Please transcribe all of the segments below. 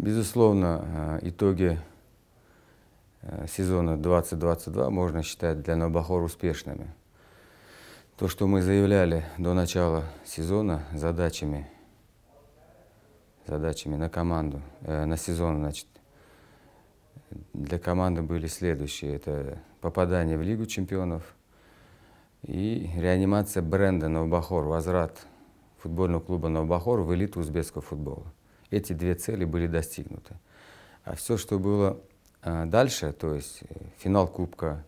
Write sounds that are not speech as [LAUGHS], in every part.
Безусловно, э, итоги э, сезона 2022 можно считать для Набахор успешными. То, что мы заявляли до начала сезона задачами, задачами на команду, э, на сезон, значит, для команды были следующие. Это попадание в Лигу чемпионов и реанимация бренда Новобахор, возврат футбольного клуба Новобахор в элиту узбекского футбола эти две цели были достигнуты. А все, что было а, дальше, то есть э, финал Кубка,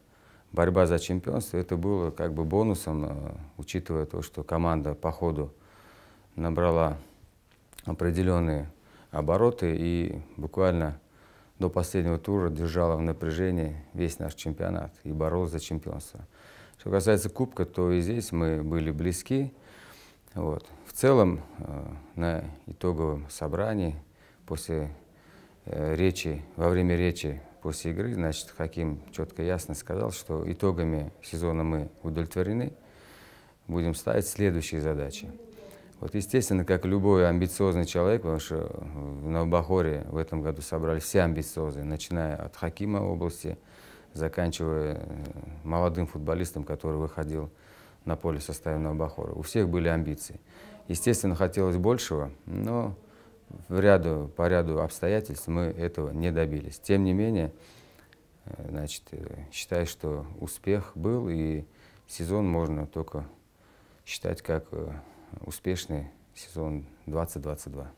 борьба за чемпионство, это было как бы бонусом, э, учитывая то, что команда по ходу набрала определенные обороты и буквально до последнего тура держала в напряжении весь наш чемпионат и боролась за чемпионство. Что касается Кубка, то и здесь мы были близки. Вот целом э, на итоговом собрании после э, речи, во время речи после игры, значит, Хаким четко ясно сказал, что итогами сезона мы удовлетворены, будем ставить следующие задачи. Вот, естественно, как любой амбициозный человек, потому что в Новобахоре в этом году собрали все амбициозы, начиная от Хакима области, заканчивая э, молодым футболистом, который выходил на поле в составе Новобахора. У всех были амбиции. Естественно, хотелось большего, но в ряду, по ряду обстоятельств мы этого не добились. Тем не менее, э, значит, э, считаю, что успех был, и сезон можно только считать как э, успешный сезон 2022.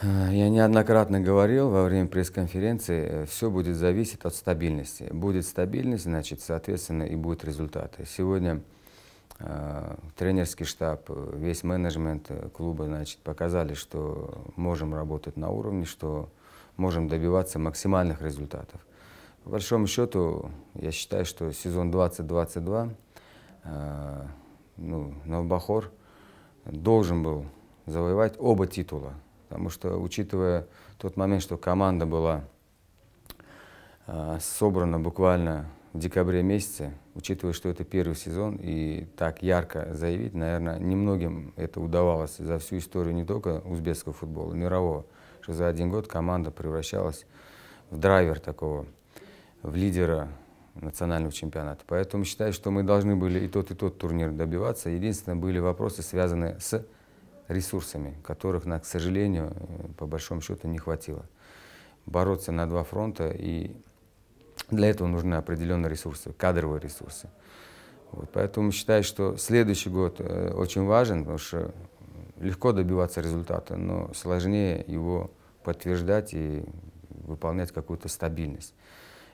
Э, я неоднократно говорил во время пресс-конференции, э, все будет зависеть от стабильности. Будет стабильность, значит, соответственно, и будут результаты. Сегодня э, тренерский штаб, э, весь менеджмент клуба, значит, показали, что можем работать на уровне, что можем добиваться максимальных результатов. По большому счету, я считаю, что сезон 2022, э, ну, Новбахор должен был завоевать оба титула – Потому что, учитывая тот момент, что команда была э, собрана буквально в декабре месяце, учитывая, что это первый сезон, и так ярко заявить, наверное, немногим это удавалось за всю историю не только узбекского футбола, мирового, что за один год команда превращалась в драйвер такого, в лидера национального чемпионата. Поэтому считаю, что мы должны были и тот, и тот турнир добиваться. Единственное, были вопросы, связанные с ресурсами, которых, к сожалению, э, по большому счету не хватило. Бороться на два фронта, и для этого нужны определенные ресурсы, кадровые ресурсы. Вот, поэтому считаю, что следующий год э, очень важен, потому что легко добиваться результата, но сложнее его подтверждать и выполнять какую-то стабильность.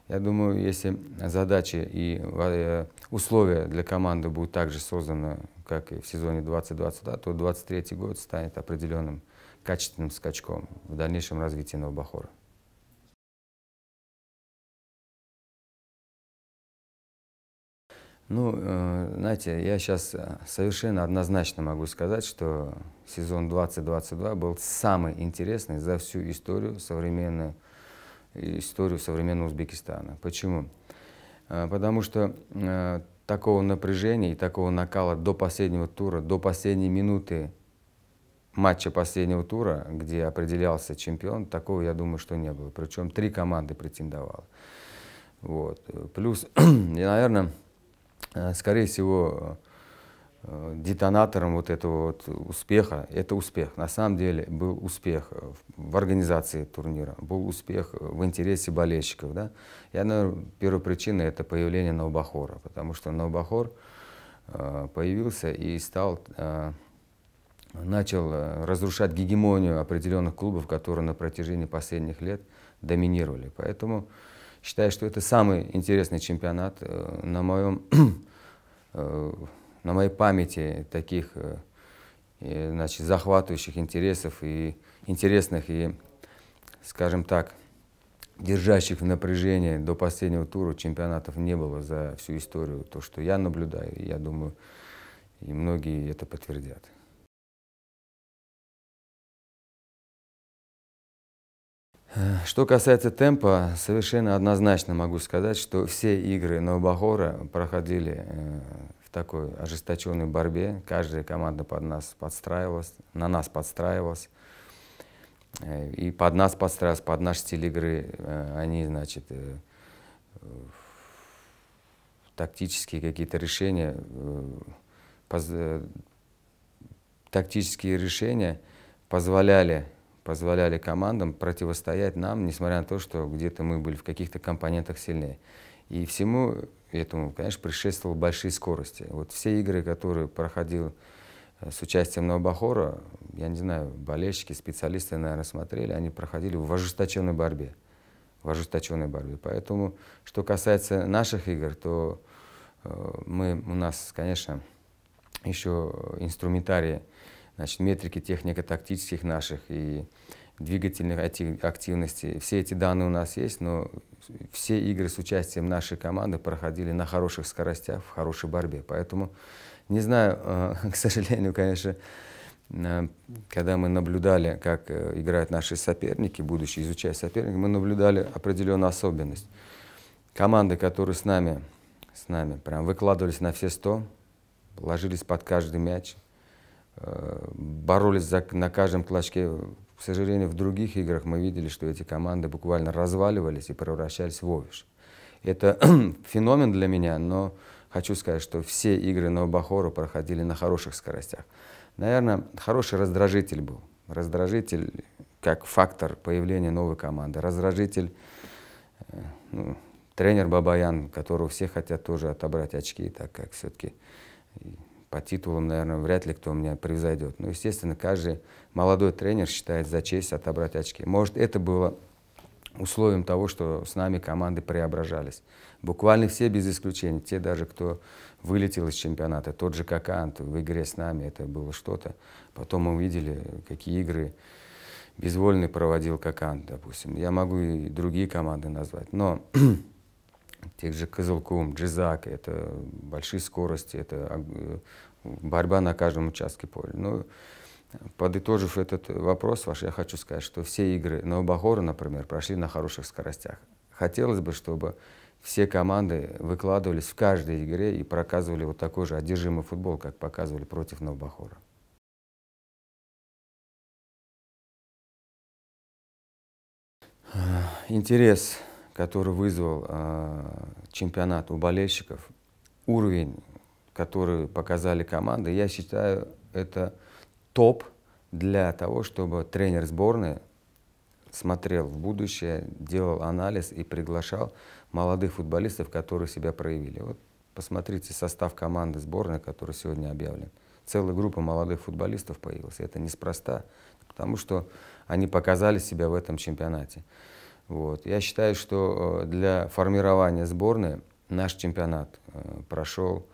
Я думаю, если задачи и э, условия для команды будут также созданы как и в сезоне 2022, то 2023 год станет определенным качественным скачком в дальнейшем развитии Новобахора. Ну, э, знаете, я сейчас э, совершенно однозначно могу сказать, что сезон 2022 был самый интересный за всю историю современной историю современного Узбекистана. Почему? Э, потому что такого напряжения и такого накала до последнего тура, до последней минуты матча последнего тура, где определялся чемпион, такого, я думаю, что не было. Причем три команды претендовало. Вот. Плюс, [CLEARS THROAT] и, наверное, э, скорее всего, Э, детонатором вот этого вот успеха, это успех. На самом деле был успех э, в организации турнира, был успех э, в интересе болельщиков. Да? Я, наверное, первая причина это появление Новобахора, потому что Новобахор появился и стал, начал разрушать гегемонию определенных клубов, которые на протяжении последних лет доминировали. Поэтому считаю, что это самый интересный чемпионат на моем [CLEARS THROAT] на моей памяти таких э, значит, захватывающих интересов и интересных и, скажем так, держащих в напряжении до последнего тура чемпионатов не было за всю историю. То, что я наблюдаю, я думаю, и многие это подтвердят. Э, что касается темпа, совершенно однозначно могу сказать, что все игры Новобахора проходили э, такой ожесточенной борьбе. Каждая команда под нас подстраивалась, на нас подстраивалась. Э, и под нас подстраивалась, под наш стиль игры. Э, они, значит, э, тактические какие-то решения, тактические решения позволяли позволяли командам противостоять нам, несмотря на то, что где-то мы были в каких-то компонентах сильнее. И всему этому, конечно, предшествовали большие скорости. Вот все игры, которые проходил э, с участием Новобахора, я не знаю, болельщики, специалисты, наверное, смотрели, они проходили в ожесточенной борьбе. В ожесточенной борьбе. Поэтому, что касается наших игр, то э, мы, у нас, конечно, еще инструментарии, значит, метрики технико-тактических наших и двигательных активностей. Все эти данные у нас есть, но все игры с участием нашей команды проходили на хороших скоростях, в хорошей борьбе. Поэтому, не знаю, э, [LAUGHS] к сожалению, конечно, э, когда мы наблюдали, как э, играют наши соперники, будущие изучая соперники, мы наблюдали определенную особенность. Команды, которые с нами, с нами прям выкладывались на все сто, ложились под каждый мяч, боролись за, на каждом клочке к сожалению, в других играх мы видели, что эти команды буквально разваливались и превращались в овиш. Это [CLEARS THROAT] феномен для меня, но хочу сказать, что все игры на Бахору проходили на хороших скоростях. Наверное, хороший раздражитель был. Раздражитель как фактор появления новой команды. Раздражитель, э, ну, тренер Бабаян, которого все хотят тоже отобрать очки, так как все-таки по титулам, наверное, вряд ли кто меня превзойдет. Но, ну, естественно, каждый молодой тренер считает за честь отобрать очки. Может, это было условием того, что с нами команды преображались. Буквально все без исключения, те даже, кто вылетел из чемпионата, тот же Какант в игре с нами, это было что-то. Потом мы увидели, какие игры безвольный проводил Какант, допустим. Я могу и другие команды назвать, но [CLEARS THROAT] тех же Козылком, Джизак, это большие скорости, это а, э, борьба на каждом участке поля. Ну, подытожив этот вопрос ваш, я хочу сказать, что все игры на Новобахора, например, прошли на хороших скоростях. Хотелось бы, чтобы все команды выкладывались в каждой игре и проказывали вот такой же одержимый футбол, как показывали против Новобахора. Э, интерес который вызвал э, чемпионат у болельщиков, уровень, который показали команды, я считаю, это топ для того, чтобы тренер сборной смотрел в будущее, делал анализ и приглашал молодых футболистов, которые себя проявили. Вот посмотрите состав команды сборной, который сегодня объявлен. Целая группа молодых футболистов появилась. Это неспроста, потому что они показали себя в этом чемпионате. Вот. Я считаю, что э, для формирования сборной наш чемпионат э, прошел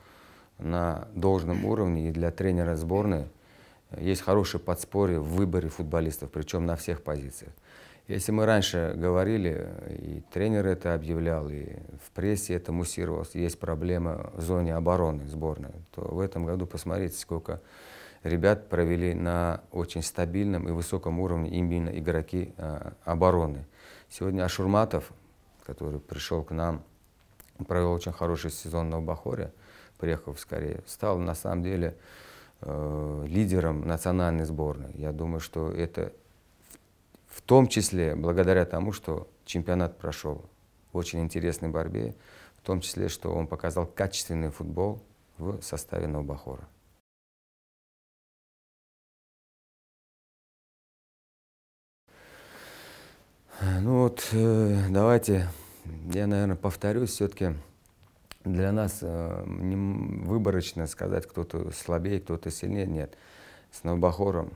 на должном уровне, и для тренера сборной э, есть хорошее подспорье в выборе футболистов, причем на всех позициях. Если мы раньше говорили, и тренер это объявлял, и в прессе это муссировалось, есть проблема в зоне обороны сборной, то в этом году посмотрите, сколько ребят провели на очень стабильном и высоком уровне именно игроки а, обороны. Сегодня Ашурматов, который пришел к нам, провел очень хороший сезон на Убахоре, приехал в Скорее, стал на самом деле э, лидером национальной сборной. Я думаю, что это в, том числе благодаря тому, что чемпионат прошел в очень интересной борьбе, в том числе, что он показал качественный футбол в составе Новобахора. Ну вот, э, давайте, я, наверное, повторюсь все-таки. Для нас э, не выборочно сказать, кто-то слабее, кто-то сильнее, нет. С Новобахором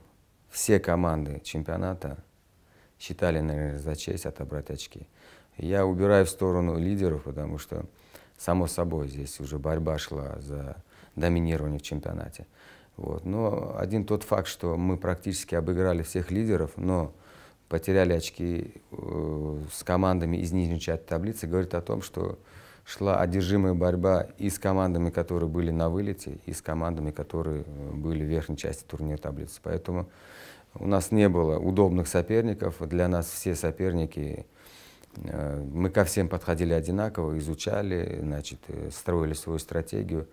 все команды чемпионата считали, наверное, за честь отобрать очки. Я убираю в сторону лидеров, потому что, само собой, здесь уже борьба шла за доминирование в чемпионате. Вот. Но один тот факт, что мы практически обыграли всех лидеров, но потеряли очки э, с командами из нижней части таблицы, говорит о том, что шла одержимая борьба и с командами, которые были на вылете, и с командами, которые э, были в верхней части турнира таблицы. Поэтому у нас не было удобных соперников. Для нас все соперники, э, мы ко всем подходили одинаково, изучали, значит, строили свою стратегию.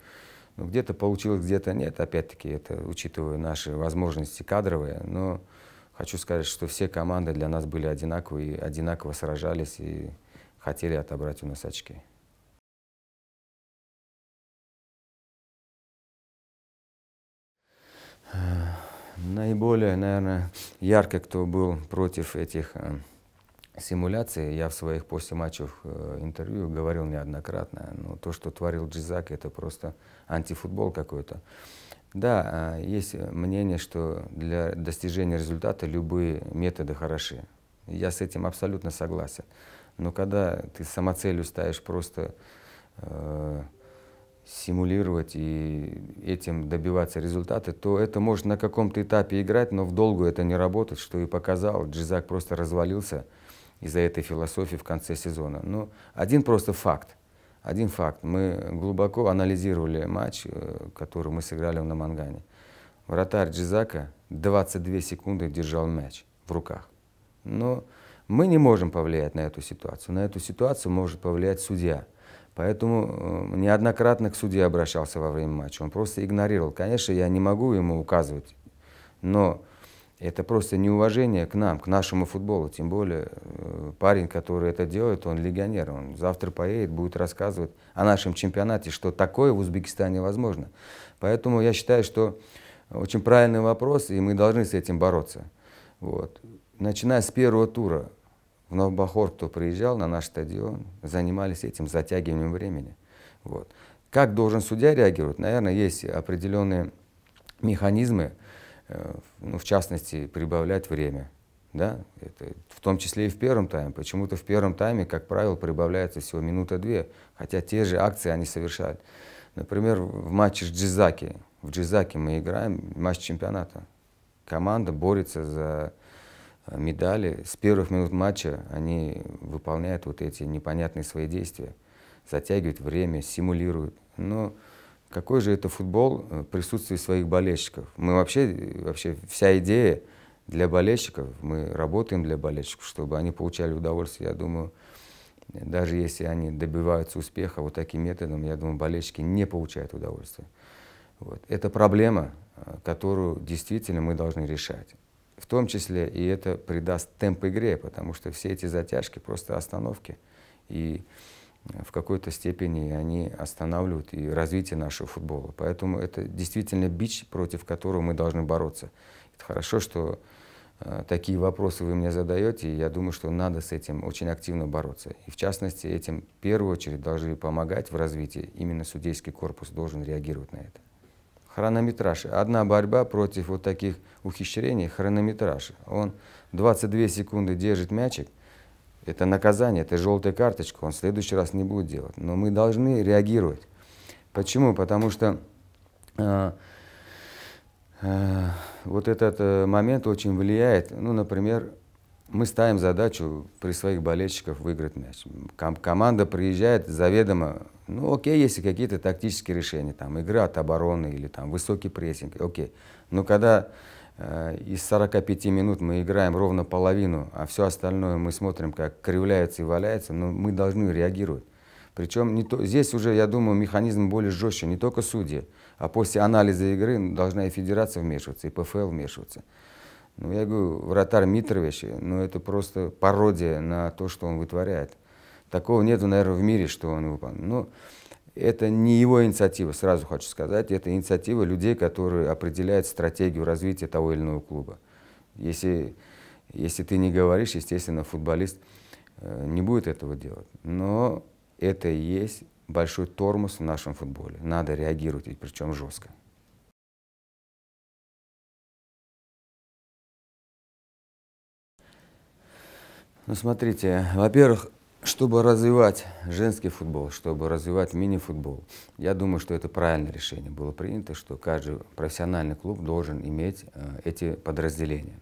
Ну, где-то получилось, где-то нет, опять-таки, это учитывая наши возможности кадровые, но Хочу сказать, что все команды для нас были одинаковые, одинаково сражались и хотели отобрать у нас очки. Э, наиболее, наверное, ярко, кто был против этих э, симуляций, я в своих постематчевых э, интервью говорил неоднократно, но то, что творил Джизак, это просто антифутбол какой-то. Да, э, есть э, мнение, что для достижения результата любые методы хороши. Я с этим абсолютно согласен. Но когда ты самоцелью ставишь просто э, симулировать и этим добиваться результата, то это может на каком-то этапе играть, но в долгу это не работает, что и показал. Джизак просто развалился из-за этой философии в конце сезона. Ну, один просто факт – один факт. Мы глубоко анализировали матч, э, который мы сыграли на Мангане. Вратарь Джизака 22 секунды держал мяч в руках. Но мы не можем повлиять на эту ситуацию. На эту ситуацию может повлиять судья. Поэтому э, неоднократно к судье обращался во время матча. Он просто игнорировал. Конечно, я не могу ему указывать, но это просто неуважение к нам, к нашему футболу. Тем более э, парень, который это делает, он легионер. Он завтра поедет, будет рассказывать о нашем чемпионате, что такое в Узбекистане возможно. Поэтому я считаю, что очень правильный вопрос, и мы должны с этим бороться. Вот. Начиная с первого тура, в Новбахор, кто приезжал на наш стадион, занимались этим затягиванием времени. Вот. Как должен судья реагировать? Наверное, есть определенные механизмы, Э, ну, в частности, прибавлять время. Да? Это в том числе и в первом тайме. Почему-то в первом тайме, как правило, прибавляется всего минута-две, хотя те же акции они совершают. Например, в матче с Джизаки. В Джизаке мы играем матч чемпионата. Команда борется за э, медали. С первых минут матча они выполняют вот эти непонятные свои действия. Затягивают время, симулируют. Но какой же это футбол э, в присутствии своих болельщиков? Мы вообще, э, вообще вся идея для болельщиков, мы работаем для болельщиков, чтобы они получали удовольствие. Я думаю, даже если они добиваются успеха вот таким методом, я думаю, болельщики не получают удовольствия. Вот. Это проблема, э, которую действительно мы должны решать. В том числе и это придаст темп игре, потому что все эти затяжки просто остановки. И в какой-то степени они останавливают и развитие нашего футбола. Поэтому это действительно бич, против которого мы должны бороться. Это хорошо, что э, такие вопросы вы мне задаете, и я думаю, что надо с этим очень активно бороться. И в частности, этим в первую очередь должны помогать в развитии. Именно судейский корпус должен реагировать на это. Хронометраж. Одна борьба против вот таких ухищрений – хронометраж. Он 22 секунды держит мячик – это наказание, это желтая карточка, он в следующий раз не будет делать. Но мы должны реагировать. Почему? Потому что э, э, вот этот э, момент очень влияет. Ну, например, мы ставим задачу при своих болельщиках выиграть мяч. Ком команда приезжает заведомо, ну окей, если какие-то тактические решения, там игра от обороны или там высокий прессинг, окей. Но когда Э, из 45 минут мы играем ровно половину, а все остальное мы смотрим, как кривляется и валяется, но мы должны реагировать. Причем не то, здесь уже, я думаю, механизм более жестче, не только судьи, а после анализа игры должна и федерация вмешиваться, и ПФЛ вмешиваться. Ну, я говорю, вратарь Митрович, ну, это просто пародия на то, что он вытворяет. Такого нету, наверное, в мире, что он выполняет. Ну, это не его инициатива, сразу хочу сказать. Это инициатива людей, которые определяют стратегию развития того или иного клуба. Если, если ты не говоришь, естественно, футболист э, не будет этого делать. Но это и есть большой тормоз в нашем футболе. Надо реагировать, причем жестко. Ну, смотрите, во-первых, чтобы развивать женский футбол, чтобы развивать мини-футбол, я думаю, что это правильное решение было принято, что каждый профессиональный клуб должен иметь э, эти подразделения.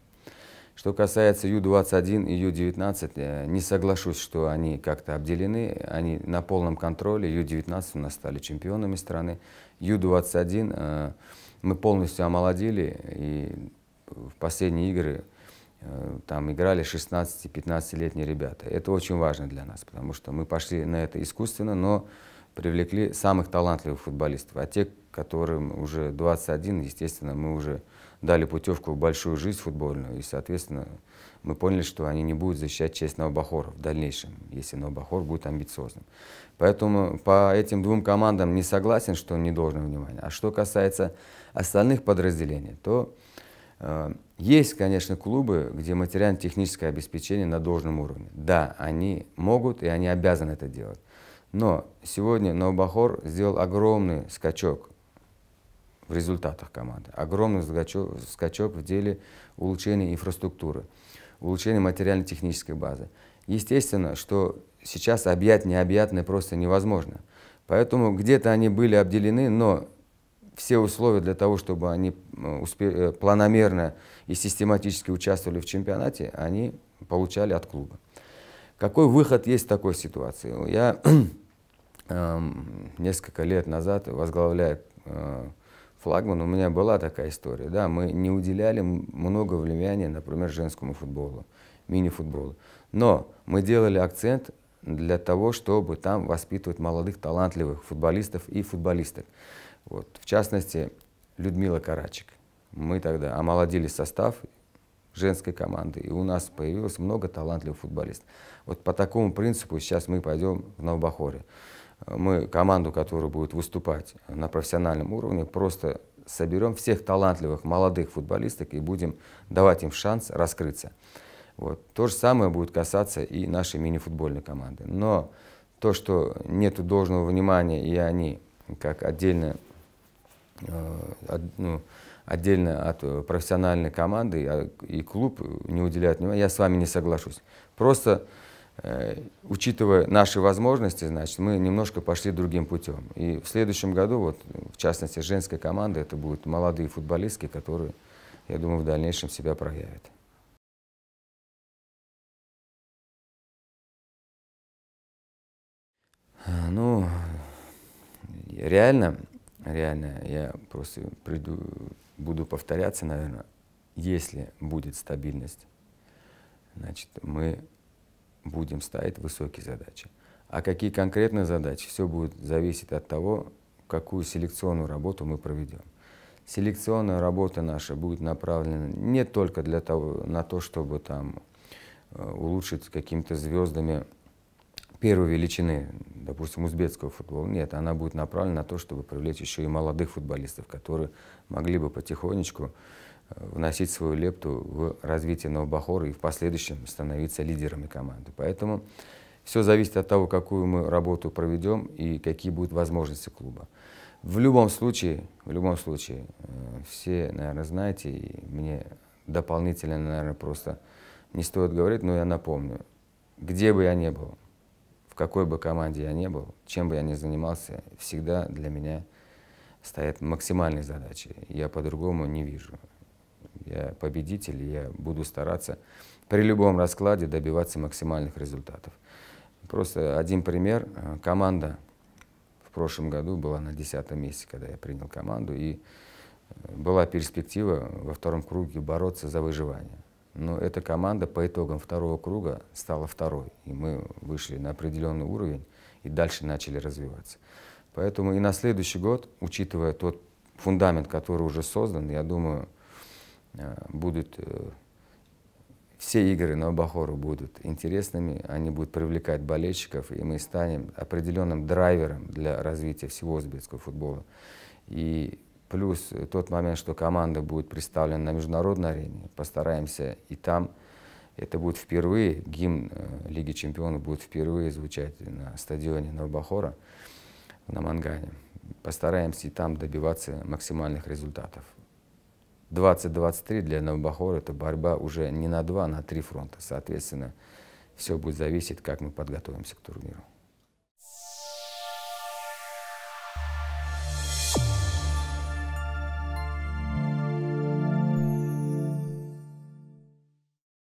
Что касается Ю-21 и Ю-19, э, не соглашусь, что они как-то обделены. Они на полном контроле. Ю-19 у нас стали чемпионами страны. Ю-21 э, мы полностью омолодили. И в последние игры Э, там играли 16-15-летние ребята. Это очень важно для нас, потому что мы пошли на это искусственно, но привлекли самых талантливых футболистов. А те, которым уже 21, естественно, мы уже дали путевку в большую жизнь футбольную, и, соответственно, мы поняли, что они не будут защищать честь Новобахора в дальнейшем, если Новобахор будет амбициозным. Поэтому по этим двум командам не согласен, что он не должен внимания. А что касается остальных подразделений, то Э, есть, конечно, клубы, где материально-техническое обеспечение на должном уровне. Да, они могут и они обязаны это делать. Но сегодня Новобахор сделал огромный скачок в результатах команды, огромный скачок в деле улучшения инфраструктуры, улучшения материально-технической базы. Естественно, что сейчас объять необъятное просто невозможно. Поэтому где-то они были обделены, но все условия для того, чтобы они э, успе- э, планомерно и систематически участвовали в чемпионате, они получали от клуба. Какой выход есть в такой ситуации? Ну, я [CLEARS THROAT] э, несколько лет назад, возглавляя э, флагман, у меня была такая история. Да, мы не уделяли много влияния, например, женскому футболу, мини-футболу. Но мы делали акцент для того, чтобы там воспитывать молодых, талантливых футболистов и футболисток. Вот. В частности, Людмила Карачик. Мы тогда омолодили состав женской команды, и у нас появилось много талантливых футболистов. Вот по такому принципу сейчас мы пойдем в Новобахоре. Мы команду, которая будет выступать на профессиональном уровне, просто соберем всех талантливых молодых футболисток и будем давать им шанс раскрыться. Вот. То же самое будет касаться и нашей мини-футбольной команды. Но то, что нет должного внимания, и они как отдельная Э, ну, отдельно от э, профессиональной команды а, и клуб не уделяют внимания, я с вами не соглашусь. Просто э, учитывая наши возможности, значит, мы немножко пошли другим путем. И в следующем году, вот, в частности, женская команда, это будут молодые футболистки, которые, я думаю, в дальнейшем себя проявят. Ну, реально, реально, я просто приду, буду повторяться, наверное, если будет стабильность, значит, мы будем ставить высокие задачи. А какие конкретные задачи, все будет зависеть от того, какую селекционную работу мы проведем. Селекционная работа наша будет направлена не только для того, на то, чтобы там э, улучшить какими-то звездами первой величины, допустим, узбекского футбола. Нет, она будет направлена на то, чтобы привлечь еще и молодых футболистов, которые могли бы потихонечку э, вносить свою лепту в развитие Новобахора и в последующем становиться лидерами команды. Поэтому все зависит от того, какую мы работу проведем и какие будут возможности клуба. В любом случае, в любом случае, э, все, наверное, знаете, и мне дополнительно, наверное, просто не стоит говорить, но я напомню, где бы я ни был, какой бы команде я ни был, чем бы я ни занимался, всегда для меня стоят максимальные задачи. Я по-другому не вижу. Я победитель, я буду стараться при любом раскладе добиваться максимальных результатов. Просто один пример. Команда в прошлом году была на 10 месте, когда я принял команду, и была перспектива во втором круге бороться за выживание. Но эта команда по итогам второго круга стала второй. И мы вышли на определенный уровень и дальше начали развиваться. Поэтому и на следующий год, учитывая тот фундамент, который уже создан, я думаю, э, будут э, все игры на Бахору будут интересными, они будут привлекать болельщиков, и мы станем определенным драйвером для развития всего узбекского футбола. И Плюс э, тот момент, что команда будет представлена на международной арене, постараемся и там. Это будет впервые, гимн э, Лиги Чемпионов будет впервые звучать на стадионе Нурбахора на Мангане. Постараемся и там добиваться максимальных результатов. 2023 для Новобахора это борьба уже не на два, а на три фронта. Соответственно, все будет зависеть, как мы подготовимся к турниру.